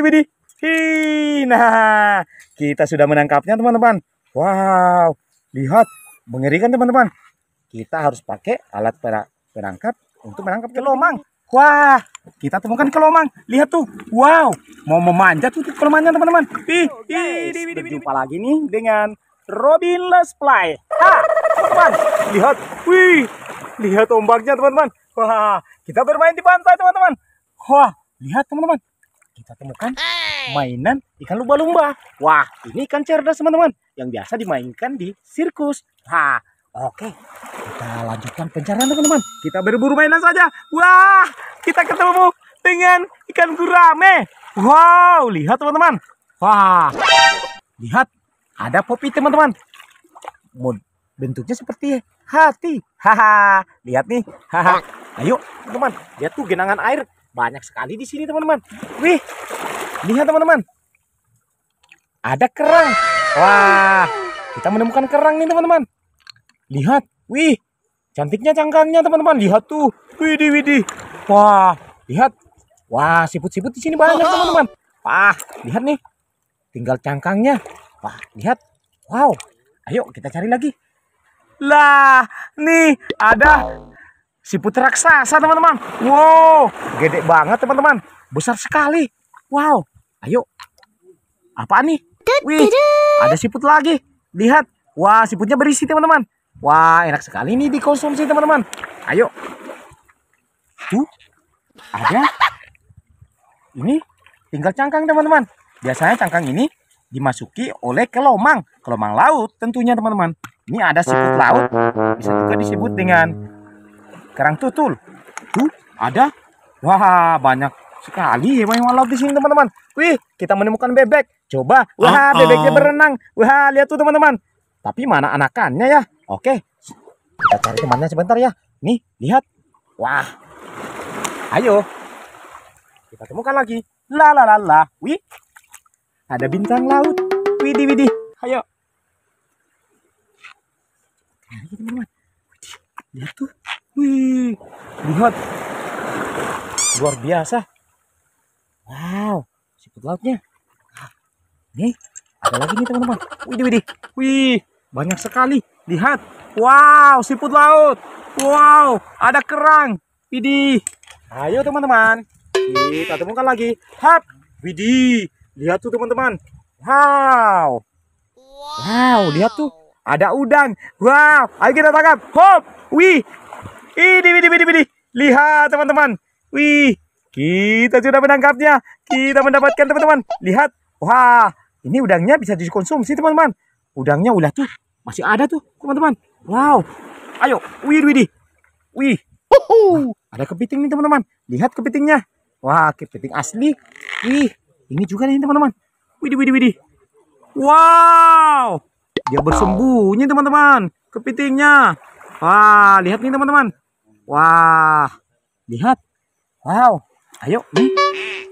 Widih. nah, kita sudah menangkapnya teman-teman. Wow, lihat, mengerikan teman-teman. Kita harus pakai alat penangkap untuk menangkap kelomang. Wah, kita temukan kelomang. Lihat tuh, wow, mau memanjat tuh kelomangnya teman-teman. Ih, oh, ih, berjumpa lagi nih dengan Robin Lesply. Ha, teman-teman, lihat, wih, lihat ombaknya teman-teman. Wah, kita bermain di pantai teman-teman. Wah, lihat teman-teman kita temukan mainan ikan lumba-lumba. Wah, ini ikan cerdas teman-teman yang biasa dimainkan di sirkus. ha nah, oke. Kita lanjutkan pencarian teman-teman. Kita berburu mainan saja. Wah, kita ketemu dengan ikan gurame. Wow, lihat teman-teman. Wah, lihat ada popi teman-teman. Bentuknya seperti hati. Haha, lihat nih. Haha. Ayo, teman-teman, lihat tuh genangan air banyak sekali di sini teman-teman. Wih, lihat teman-teman. Ada kerang. Wah, kita menemukan kerang nih teman-teman. Lihat, wih, cantiknya cangkangnya teman-teman. Lihat tuh, wih widi, Wah, lihat. Wah, siput-siput di sini banyak teman-teman. Wah, lihat nih. Tinggal cangkangnya. Wah, lihat. Wow. Ayo kita cari lagi. Lah, nih ada Siput raksasa teman-teman. Wow, gede banget teman-teman. Besar sekali. Wow, ayo. Apa nih? Wih, ada siput lagi. Lihat. Wah, siputnya berisi teman-teman. Wah, enak sekali nih dikonsumsi teman-teman. Ayo. Tuh, ada. Ini tinggal cangkang teman-teman. Biasanya cangkang ini dimasuki oleh kelomang, kelomang laut tentunya teman-teman. Ini ada siput laut, bisa juga disebut dengan sekarang tutul. Tuh, ada. Wah, banyak sekali hewan-hewan ya, laut di sini, teman-teman. Wih, kita menemukan bebek. Coba. Wah, uh -oh. bebeknya berenang. Wah, lihat tuh, teman-teman. Tapi mana anakannya ya? Oke. Kita cari temannya sebentar ya. Nih, lihat. Wah. Ayo. Kita temukan lagi. La la la la. Wih. Ada bintang laut. Widi widi, Ayo. Lihat tuh. Wih, lihat. Luar biasa. Wow, siput lautnya. Nih, ada lagi nih teman-teman. Wih, wih, wih, banyak sekali. Lihat, wow, siput laut. Wow, ada kerang. Widih, ayo teman-teman, kita temukan lagi. Hap, widih, lihat tuh teman-teman. Wow, wow, lihat tuh, ada udang. Wow, ayo kita tangkap. Hop, wih, ini, ini, ini, ini. Lihat teman-teman. Wih, kita sudah menangkapnya. Kita mendapatkan teman-teman. Lihat. Wah, ini udangnya bisa dikonsumsi teman-teman. Udangnya udah tuh. Masih ada tuh teman-teman. Wow. Ayo. Wih, wih, wih. Wih. Ada kepiting nih teman-teman. Lihat kepitingnya. Wah, kepiting asli. Wih, ini juga nih teman-teman. Wih, wih, wih. Wow. Dia bersembunyi teman-teman. Kepitingnya. Wah, lihat nih teman-teman. Wah, lihat. Wow, ayo nih.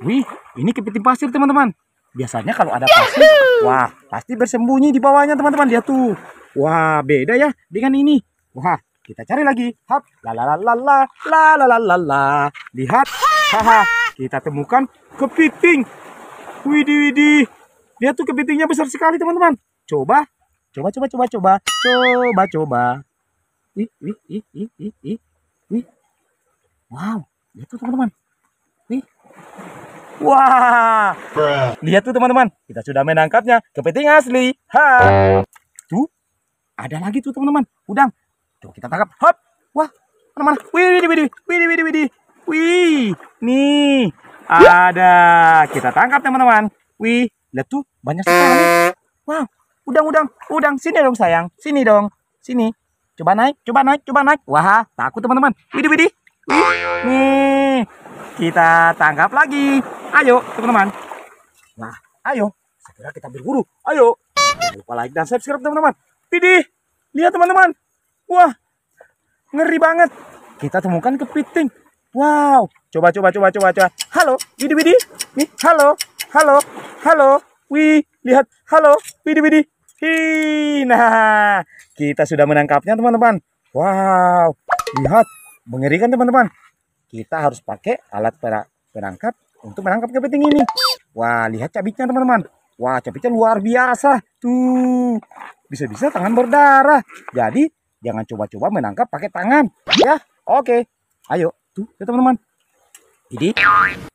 Wih, ini kepiting pasir teman-teman. Biasanya kalau ada pasir, wah pasti bersembunyi di bawahnya teman-teman. Lihat tuh, wah beda ya dengan ini. Wah, kita cari lagi. Hap, la la la la la la la la la. Lihat, haha, kita temukan kepiting. Widih, widih. Lihat tuh kepitingnya besar sekali teman-teman. Coba, coba, coba, coba, coba, coba, coba wih, wih, wih, wih, wih, wih, wih. Wow, tuh teman-teman. Wih. Wah. Wow. Lihat tuh teman-teman, kita sudah menangkapnya. Kepiting asli. Ha. Tuh. Ada lagi tuh teman-teman, udang. coba kita tangkap. Hop. Wah. Mana mana. Wih, wih, wih, wih, wih, wih, wih. Wih. Nih. Ada. Kita tangkap teman-teman. Wih, lihat tuh banyak sekali. Wow, udang-udang, udang. Sini dong sayang. Sini dong. Sini. Coba naik, coba naik, coba naik. Wah, takut teman-teman. Widih, widih. Nih, kita tangkap lagi. Ayo, teman-teman. Nah, ayo. Segera kita berburu. Ayo. Jangan lupa like dan subscribe, teman-teman. Widih, lihat teman-teman. Wah, ngeri banget. Kita temukan kepiting. Wow, coba coba coba coba coba. Halo, widih widih. Nih, halo, halo, halo. Wih, lihat. Halo, widih widih. Hi, nah, kita sudah menangkapnya teman-teman. Wow, lihat, mengerikan teman-teman. Kita harus pakai alat penangkap untuk menangkap kepiting ini. Wah, lihat cabiknya teman-teman. Wah, cabiknya luar biasa. Tuh, bisa-bisa tangan berdarah. Jadi, jangan coba-coba menangkap pakai tangan. Ya, oke. Ayo, tuh, ya teman-teman. Jadi,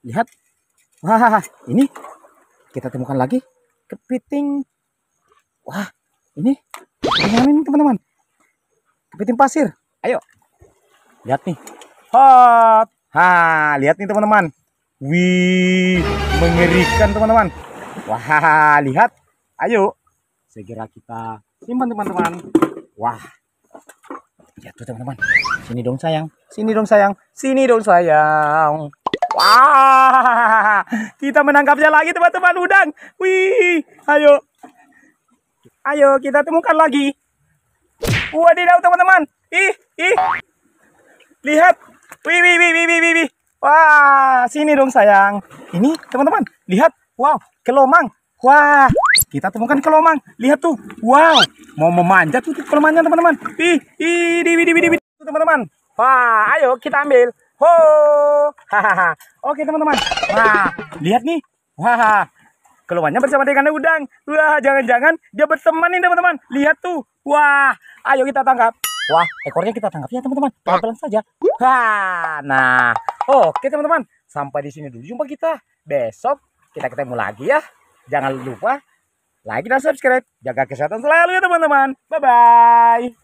lihat. Wah, ini kita temukan lagi kepiting Wah, ini ini teman-teman. Kepiting pasir. Ayo. Lihat nih. Hot. Ha, lihat nih teman-teman. Wih, mengerikan teman-teman. Wah, lihat. Ayo. Segera kita simpan teman-teman. Wah. Lihat tuh teman-teman. Sini dong sayang. Sini dong sayang. Sini dong sayang. Wah, kita menangkapnya lagi teman-teman udang. Wih, ayo Ayo kita temukan lagi. Wadidaw teman-teman. Ih, ih. Lihat. Wih, wih, wih, wih, wih, wih. Wah, sini dong sayang. Ini teman-teman, lihat. Wow, kelomang. Wah, kita temukan kelomang. Lihat tuh. Wow, mau memanjat tuh kelomangnya teman-teman. Ih, ih, di, di, di, di, teman-teman. Wah, ayo kita ambil. Ho, hahaha. Oke teman-teman. Wah, lihat nih. Wah, Keluarnya bersama dengan udang. Wah, jangan-jangan dia berteman nih teman-teman. Lihat tuh. Wah, ayo kita tangkap. Wah, ekornya kita tangkap ya teman-teman. Pelan-pelan saja. Ha, nah. Oke teman-teman, sampai di sini dulu jumpa kita. Besok kita ketemu lagi ya. Jangan lupa like dan subscribe. Jaga kesehatan selalu ya teman-teman. Bye-bye.